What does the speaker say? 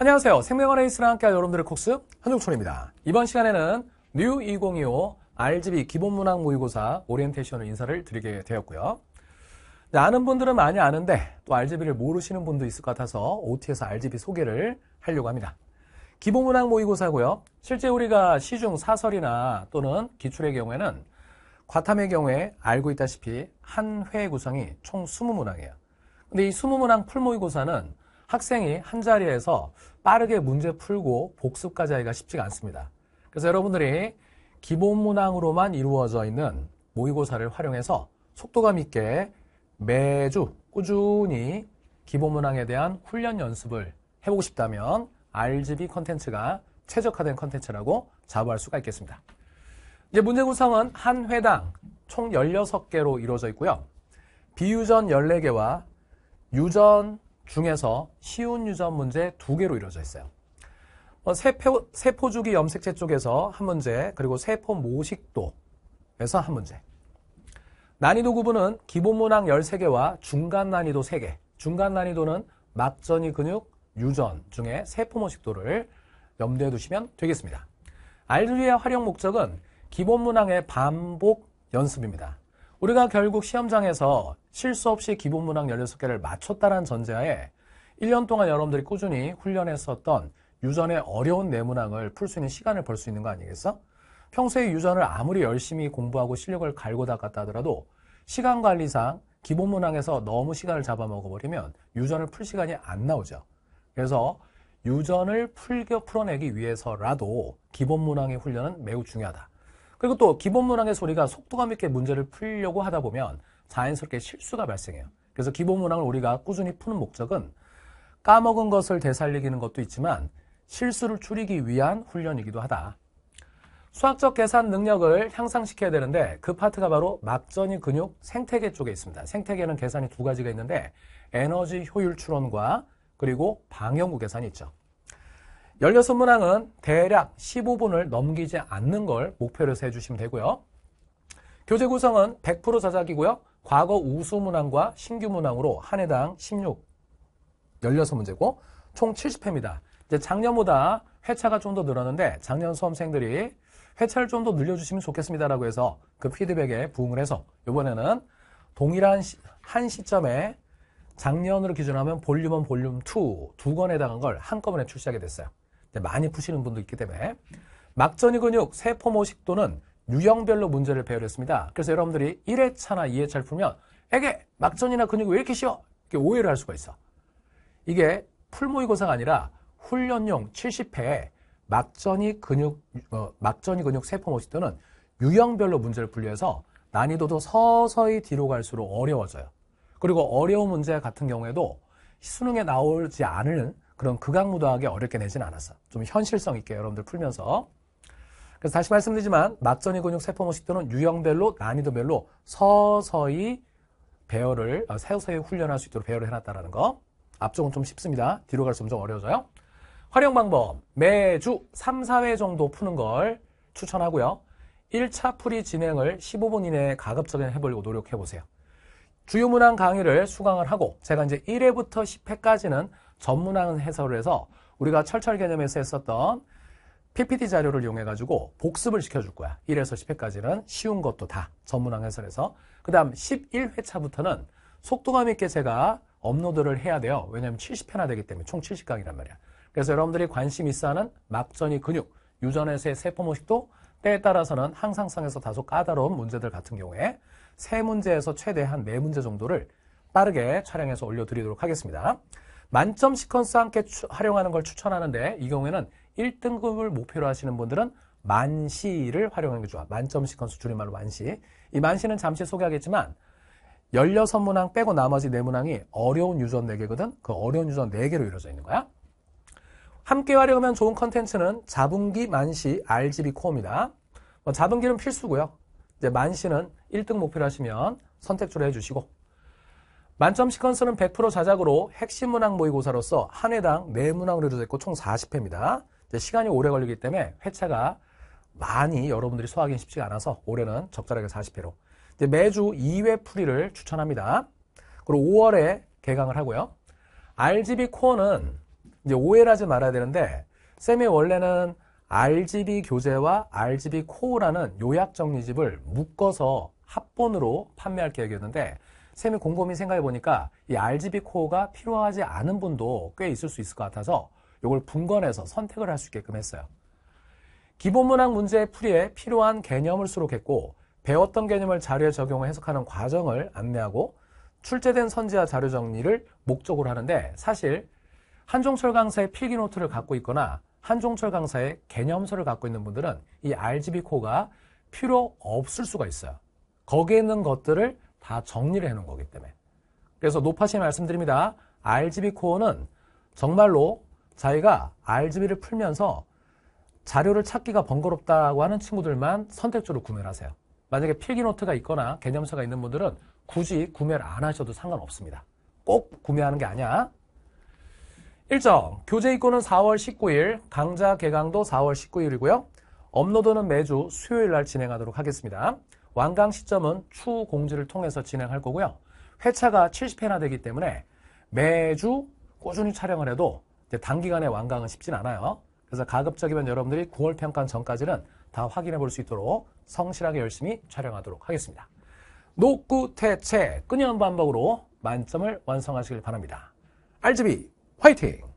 안녕하세요. 생명아레이스랑 함께할 여러분들의 코스 한종철입니다. 이번 시간에는 뉴 2025 RGB 기본문항 모의고사 오리엔테이션을 인사를 드리게 되었고요. 네, 아는 분들은 많이 아는데 또 RGB를 모르시는 분도 있을 것 같아서 OT에서 RGB 소개를 하려고 합니다. 기본문항 모의고사고요. 실제 우리가 시중 사설이나 또는 기출의 경우에는 과탐의 경우에 알고 있다시피 한 회의 구성이 총 20문항이에요. 근데 이 20문항 풀모의고사는 학생이 한 자리에서 빠르게 문제 풀고 복습까지 하기가 쉽지가 않습니다. 그래서 여러분들이 기본 문항으로만 이루어져 있는 모의고사를 활용해서 속도감 있게 매주 꾸준히 기본 문항에 대한 훈련 연습을 해보고 싶다면 RGB 컨텐츠가 최적화된 컨텐츠라고 자부할 수가 있겠습니다. 이제 문제 구성은 한 회당 총 16개로 이루어져 있고요. 비유전 14개와 유전 중에서 쉬운 유전 문제 두 개로 이루어져 있어요. 세포, 어, 세포주기 염색체 쪽에서 한 문제, 그리고 세포 모식도에서 한 문제. 난이도 구분은 기본 문항 13개와 중간 난이도 3개. 중간 난이도는 막전이 근육, 유전 중에 세포 모식도를 염두에 두시면 되겠습니다. 알두리의 활용 목적은 기본 문항의 반복 연습입니다. 우리가 결국 시험장에서 실수 없이 기본 문항 16개를 맞췄다는 전제하에 1년 동안 여러분들이 꾸준히 훈련했었던 유전의 어려운 내문항을 네 풀수 있는 시간을 벌 수 있는 거 아니겠어? 평소에 유전을 아무리 열심히 공부하고 실력을 갈고 닦았다 하더라도 시간 관리상 기본 문항에서 너무 시간을 잡아먹어버리면 유전을 풀 시간이 안 나오죠. 그래서 유전을 풀겨 풀어내기 위해서라도 기본 문항의 훈련은 매우 중요하다. 그리고 또기본문항의소리가 속도감 있게 문제를 풀려고 하다 보면 자연스럽게 실수가 발생해요. 그래서 기본문항을 우리가 꾸준히 푸는 목적은 까먹은 것을 되살리기는 것도 있지만 실수를 줄이기 위한 훈련이기도 하다. 수학적 계산 능력을 향상시켜야 되는데 그 파트가 바로 막전이 근육 생태계 쪽에 있습니다. 생태계는 계산이 두 가지가 있는데 에너지 효율 추론과 그리고 방영구 계산이 있죠. 16문항은 대략 15분을 넘기지 않는 걸 목표로 해서 해주시면 되고요. 교재 구성은 100%자작이고요 과거 우수 문항과 신규 문항으로 한 해당 16, 16문제고 총 70회입니다. 이제 작년보다 회차가 좀 더 늘었는데 작년 수험생들이 회차를 좀 더 늘려주시면 좋겠습니다라고 해서 그 피드백에 부응을 해서 이번에는 동일한 시, 한 시점에 작년으로 기준하면 볼륨 1, 볼륨 2두 권에 해당한 걸 한꺼번에 출시하게 됐어요. 네, 많이 푸시는 분도 있기 때문에 막전이 근육 세포 모식도는 유형별로 문제를 배열했습니다. 그래서 여러분들이 1회차나 2회차를 풀면 에게 막전이나 근육이 왜 이렇게 쉬워? 이렇게 오해를 할 수가 있어. 이게 풀모의고사가 아니라 훈련용 70회에 막전이 근육 어, 막전이 근육 세포 모식도는 유형별로 문제를 분류해서 난이도도 서서히 뒤로 갈수록 어려워져요. 그리고 어려운 문제 같은 경우에도 수능에 나오지 않을 그런 극악무도하게 어렵게 내진 않았어. 좀 현실성 있게 여러분들 풀면서. 그래서 다시 말씀드리지만 막전이 근육 세포 모식도는 유형별로 난이도별로 서서히 배열을 어, 서서히 훈련할 수 있도록 배열을 해놨다라는 거. 앞쪽은 좀 쉽습니다. 뒤로 갈수록 좀 어려워져요. 활용 방법 매주 3, 4회 정도 푸는 걸 추천하고요. 1차 풀이 진행을 15분 이내에 가급적이면 해보려고 노력해보세요. 주요 문항 강의를 수강을 하고 제가 이제 1회부터 10회까지는 전문화는 해설을 해서 우리가 철철 개념에서 했었던 PPT 자료를 이용해가지고 복습을 시켜줄 거야. 1에서 10회까지는 쉬운 것도 다 전문항 해설에서. 그 다음 11회차부터는 속도감 있게 제가 업로드를 해야 돼요. 왜냐하면 70회나 되기 때문에 총 70강이란 말이야. 그래서 여러분들이 관심 있어 하는 막전이 근육, 유전에서의 세포 모식도 때에 따라서는 항상성에서 다소 까다로운 문제들 같은 경우에 세 문제에서 최대 한네 문제 정도를 빠르게 촬영해서 올려드리도록 하겠습니다. 만점 시퀀스 함께 추, 활용하는 걸 추천하는데 이 경우에는 1등급을 목표로 하시는 분들은 만시를 활용하는 게 좋아. 만점 시퀀스 줄임말로 만시. 이 만시는 잠시 소개하겠지만 16문항 빼고 나머지 4문항이 어려운 유전 4개거든. 그 어려운 유전 4개로 이루어져 있는 거야. 함께 활용하면 좋은 컨텐츠는 자분기, 만시, RGB 코어입니다. 뭐 자분기는 필수고요. 이제 만시는 1등 목표로 하시면 선택 줄을 해주시고 만점 시퀀스는 100% 자작으로 핵심 문항 모의고사로서 한 회당 4문항으로 되어있고총 40회입니다. 시간이 오래 걸리기 때문에 회차가 많이 여러분들이 소화하기 쉽지가 않아서 올해는 적절하게 40회로 매주 2회 풀이를 추천합니다. 그리고 5월에 개강을 하고요. RGB 코어는 이제 오해를 하지 말아야 되는데 쌤이 원래는 RGB 교재와 RGB 코어라는 요약 정리집을 묶어서 합본으로 판매할 계획이었는데 쌤이 곰곰이 생각해 보니까 이 RGB 코어가 필요하지 않은 분도 꽤 있을 수 있을 것 같아서 이걸 분권해서 선택을 할 수 있게끔 했어요. 기본 문항 문제 풀이에 필요한 개념을 수록했고 배웠던 개념을 자료에 적용해 석하는 과정을 안내하고 출제된 선지와 자료 정리를 목적으로 하는데 사실 한종철 강사의 필기 노트를 갖고 있거나 한종철 강사의 개념서를 갖고 있는 분들은 이 RGB 코가 어 필요 없을 수가 있어요. 거기에 있는 것들을 다 정리를 해놓은 거기 때문에. 그래서 노파시 말씀드립니다. RGB 코어는 정말로 자기가 RGB를 풀면서 자료를 찾기가 번거롭다고 하는 친구들만 선택적으로 구매를 하세요. 만약에 필기노트가 있거나 개념서가 있는 분들은 굳이 구매를 안 하셔도 상관없습니다. 꼭 구매하는 게 아니야. 일정, 교재 입고는 4월 19일, 강좌 개강도 4월 19일이고요. 업로드는 매주 수요일 날 진행하도록 하겠습니다. 완강 시점은 추후 공지를 통해서 진행할 거고요. 회차가 70회나 되기 때문에 매주 꾸준히 촬영을 해도 단기간에 완강은 쉽진 않아요. 그래서 가급적이면 여러분들이 9월 평가 전까지는 다 확인해 볼 수 있도록 성실하게 열심히 촬영하도록 하겠습니다. 녹구퇴채 끊임한 반복으로 만점을 완성하시길 바랍니다. RGB 화이팅!